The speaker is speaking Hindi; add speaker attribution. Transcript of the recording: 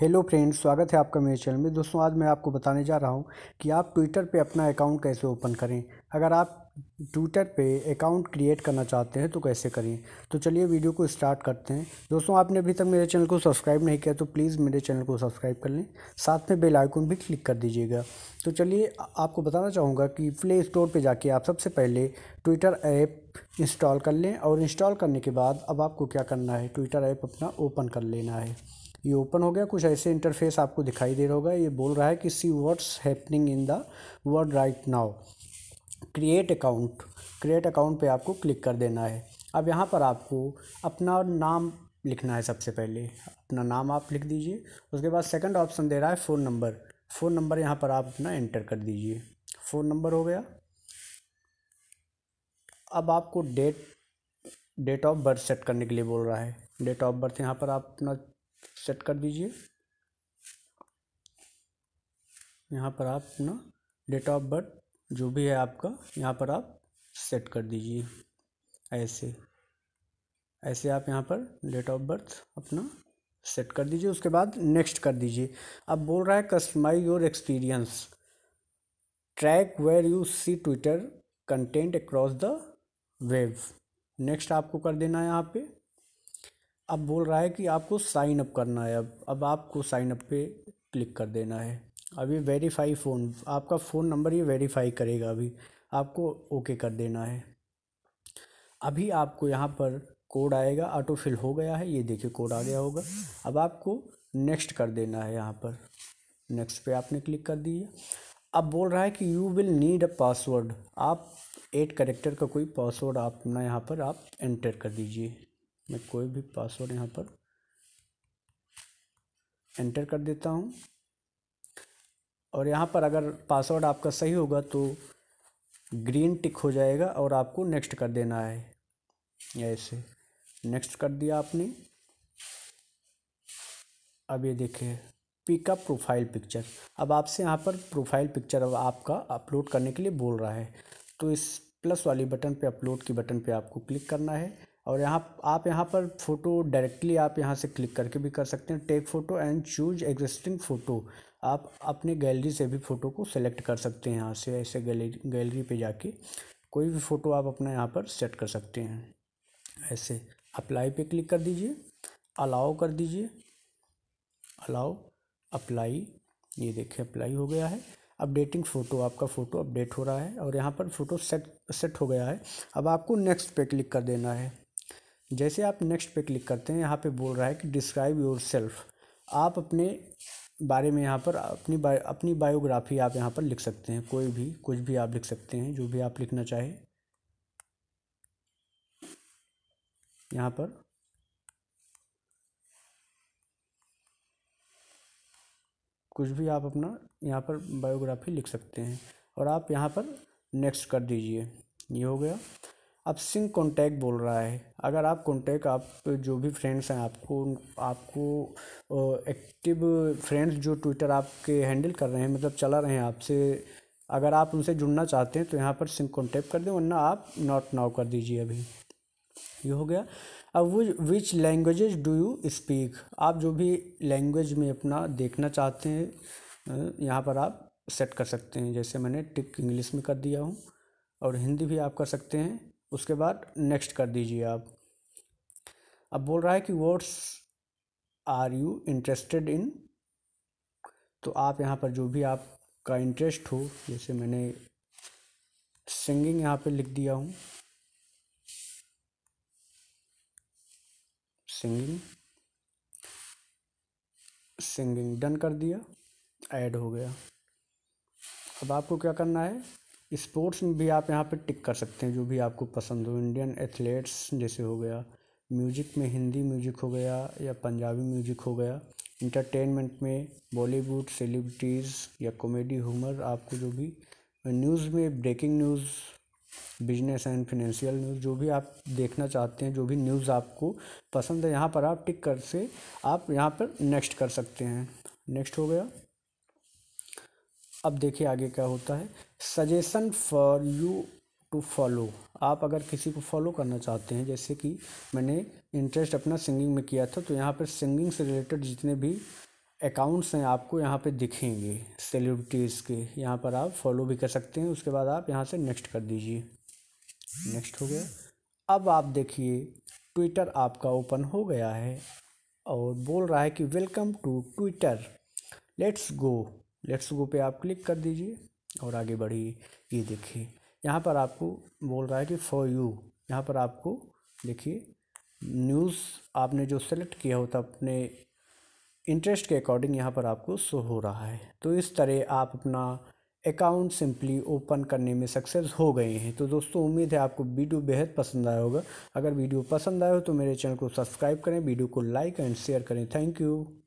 Speaker 1: हेलो फ्रेंड्स स्वागत है आपका मेरे चैनल में दोस्तों आज मैं आपको बताने जा रहा हूं कि आप ट्विटर पे अपना अकाउंट कैसे ओपन करें अगर आप ट्विटर पे अकाउंट क्रिएट करना चाहते हैं तो कैसे करें तो चलिए वीडियो को स्टार्ट करते हैं दोस्तों आपने अभी तक मेरे चैनल को सब्सक्राइब नहीं किया तो प्लीज़ मेरे चैनल को सब्सक्राइब कर लें साथ में बेल आइकन भी क्लिक कर दीजिएगा तो चलिए आपको बताना चाहूँगा कि प्ले स्टोर पर जाके आप सबसे पहले ट्विटर ऐप इंस्टॉल कर लें और इंस्टॉल करने के बाद अब आपको क्या करना है ट्विटर ऐप अपना ओपन कर लेना है ये ओपन हो गया कुछ ऐसे इंटरफेस आपको दिखाई दे रहा होगा ये बोल रहा है कि see what's happening in the world right now create account create account पे आपको क्लिक कर देना है अब यहाँ पर आपको अपना नाम लिखना है सबसे पहले अपना नाम आप लिख दीजिए उसके बाद सेकंड ऑप्शन दे रहा है फ़ोन नंबर फ़ोन नंबर यहाँ पर आप अपना एंटर कर दीजिए फ़ोन नंबर हो गया अब आपको date date of birth set करने के लिए बोल रहा है डेट ऑफ बर्थ यहाँ पर आप अपना सेट कर दीजिए यहाँ पर आप अपना डेट ऑफ बर्थ जो भी है आपका यहाँ पर आप सेट कर दीजिए ऐसे ऐसे आप यहाँ पर डेट ऑफ बर्थ अपना सेट कर दीजिए उसके बाद नेक्स्ट कर दीजिए अब बोल रहा है customise your experience track where you see Twitter content across the web next आपको कर देना है यहाँ पे अब बोल रहा है कि आपको साइन अप करना है अब अब आपको साइन अप पे क्लिक कर देना है अभी वेरीफाई फ़ोन आपका फ़ोन नंबर ये वेरीफाई करेगा अभी आपको ओके कर देना है अभी आपको यहाँ पर कोड आएगा ऑटो फिल हो गया है ये देखिए कोड आ गया होगा अब आपको नेक्स्ट कर देना है यहाँ पर नेक्स्ट पे आपने क्लिक कर दिया अब बोल रहा है कि you will need a password आप एट करेक्टर का कोई पासवर्ड आप अपना यहाँ पर आप एंटर कर दीजिए मैं कोई भी पासवर्ड यहाँ पर एंटर कर देता हूँ और यहाँ पर अगर पासवर्ड आपका सही होगा तो ग्रीन टिक हो जाएगा और आपको नेक्स्ट कर देना है ऐसे नेक्स्ट कर दिया आपने अब ये देखिए पिकअप प्रोफाइल पिक्चर अब आपसे यहाँ पर प्रोफाइल पिक्चर अब आपका अपलोड करने के लिए बोल रहा है तो इस प्लस वाली बटन पे अपलोड की बटन पे आपको क्लिक करना है और यहाँ आप यहाँ पर फ़ोटो डायरेक्टली आप यहाँ से क्लिक करके भी कर सकते हैं take photo and choose existing photo आप अपने गैलरी से भी फ़ोटो को सेलेक्ट कर सकते हैं यहाँ से ऐसे गैलरी गैलरी पे जाके कोई भी फ़ोटो आप अपना यहाँ पर सेट कर सकते हैं ऐसे अप्लाई पे क्लिक कर दीजिए अलाउ कर दीजिए अलाउ अप्लाई ये देखिए अप्लाई हो गया है अपडेटिंग फ़ोटो आपका फ़ोटो अपडेट हो रहा है और यहाँ पर फ़ोटो सेट सेट हो गया है अब आपको नेक्स्ट पे क्लिक कर देना है जैसे आप नेक्स्ट पे क्लिक करते हैं यहाँ पे बोल रहा है कि डिस्क्राइब योर सेल्फ आप अपने बारे में यहाँ पर अपनी बा, अपनी बायोग्राफी आप यहाँ पर लिख सकते हैं कोई भी कुछ भी आप लिख सकते हैं जो भी आप लिखना चाहें यहाँ पर कुछ भी आप अपना यहाँ पर बायोग्राफी लिख सकते हैं और आप यहाँ पर नेक्स्ट कर दीजिए ये हो गया अब सिंक कॉन्टैक्ट बोल रहा है अगर आप कॉन्टैक्ट आप जो भी फ्रेंड्स हैं आपको आपको एक्टिव फ्रेंड्स जो ट्विटर आपके हैंडल कर रहे हैं मतलब चला रहे हैं आपसे अगर आप उनसे जुड़ना चाहते हैं तो यहाँ पर सिंक कॉन्टैक्ट कर दें वरना आप नॉट नाउ कर दीजिए अभी ये हो गया अब वो which languages do you speak आप जो भी लैंग्वेज में अपना देखना चाहते हैं यहाँ पर आप सेट कर सकते हैं जैसे मैंने टिक इंग्लिश में कर दिया हूँ और हिंदी भी आप कर सकते हैं उसके बाद नेक्स्ट कर दीजिए आप अब बोल रहा है कि words are you interested in तो आप यहाँ पर जो भी आपका इंटरेस्ट हो जैसे मैंने सिंगिंग यहाँ पे लिख दिया हूँ सिंगिंग सिंगिंग डन कर दिया ऐड हो गया अब आपको क्या करना है स्पोर्ट्स में भी आप यहाँ पे टिक कर सकते हैं जो भी आपको पसंद हो इंडियन एथलेट्स जैसे हो गया म्यूजिक में हिंदी म्यूजिक हो गया या पंजाबी म्यूजिक हो गया इंटरटेनमेंट में बॉलीवुड सेलिब्रिटीज़ या कॉमेडी हुमर आपको जो भी न्यूज़ में breaking news business and financial news जो भी आप देखना चाहते हैं जो भी न्यूज़ आपको पसंद है यहाँ पर आप टिक कर से आप यहाँ पर नेक्स्ट कर सकते हैं नेक्स्ट हो गया अब देखिए आगे क्या होता है suggestion for you to follow आप अगर किसी को फॉलो करना चाहते हैं जैसे कि मैंने इंटरेस्ट अपना सिंगिंग में किया था तो यहाँ पर सिंगिंग से रिलेटेड जितने भी अकाउंट्स हैं आपको यहाँ पे दिखेंगे सेलिब्रिटीज़ के यहाँ पर आप फॉलो भी कर सकते हैं उसके बाद आप यहाँ से नेक्स्ट कर दीजिए नेक्स्ट हो गया अब आप देखिए ट्विटर आपका ओपन हो गया है और बोल रहा है कि welcome to Twitter let's go let's go पे आप क्लिक कर दीजिए और आगे बढ़िए ये देखिए यहाँ पर आपको बोल रहा है कि फॉर यू यहाँ पर आपको देखिए न्यूज़ आपने जो सेलेक्ट किया होता अपने इंटरेस्ट के अकॉर्डिंग यहाँ पर आपको शो हो रहा है तो इस तरह आप अपना अकाउंट सिंपली ओपन करने में सक्सेस हो गए हैं तो दोस्तों उम्मीद है आपको वीडियो बेहद पसंद आया होगा अगर वीडियो पसंद आया हो तो मेरे चैनल को सब्सक्राइब करें वीडियो को लाइक एंड शेयर करें थैंक यू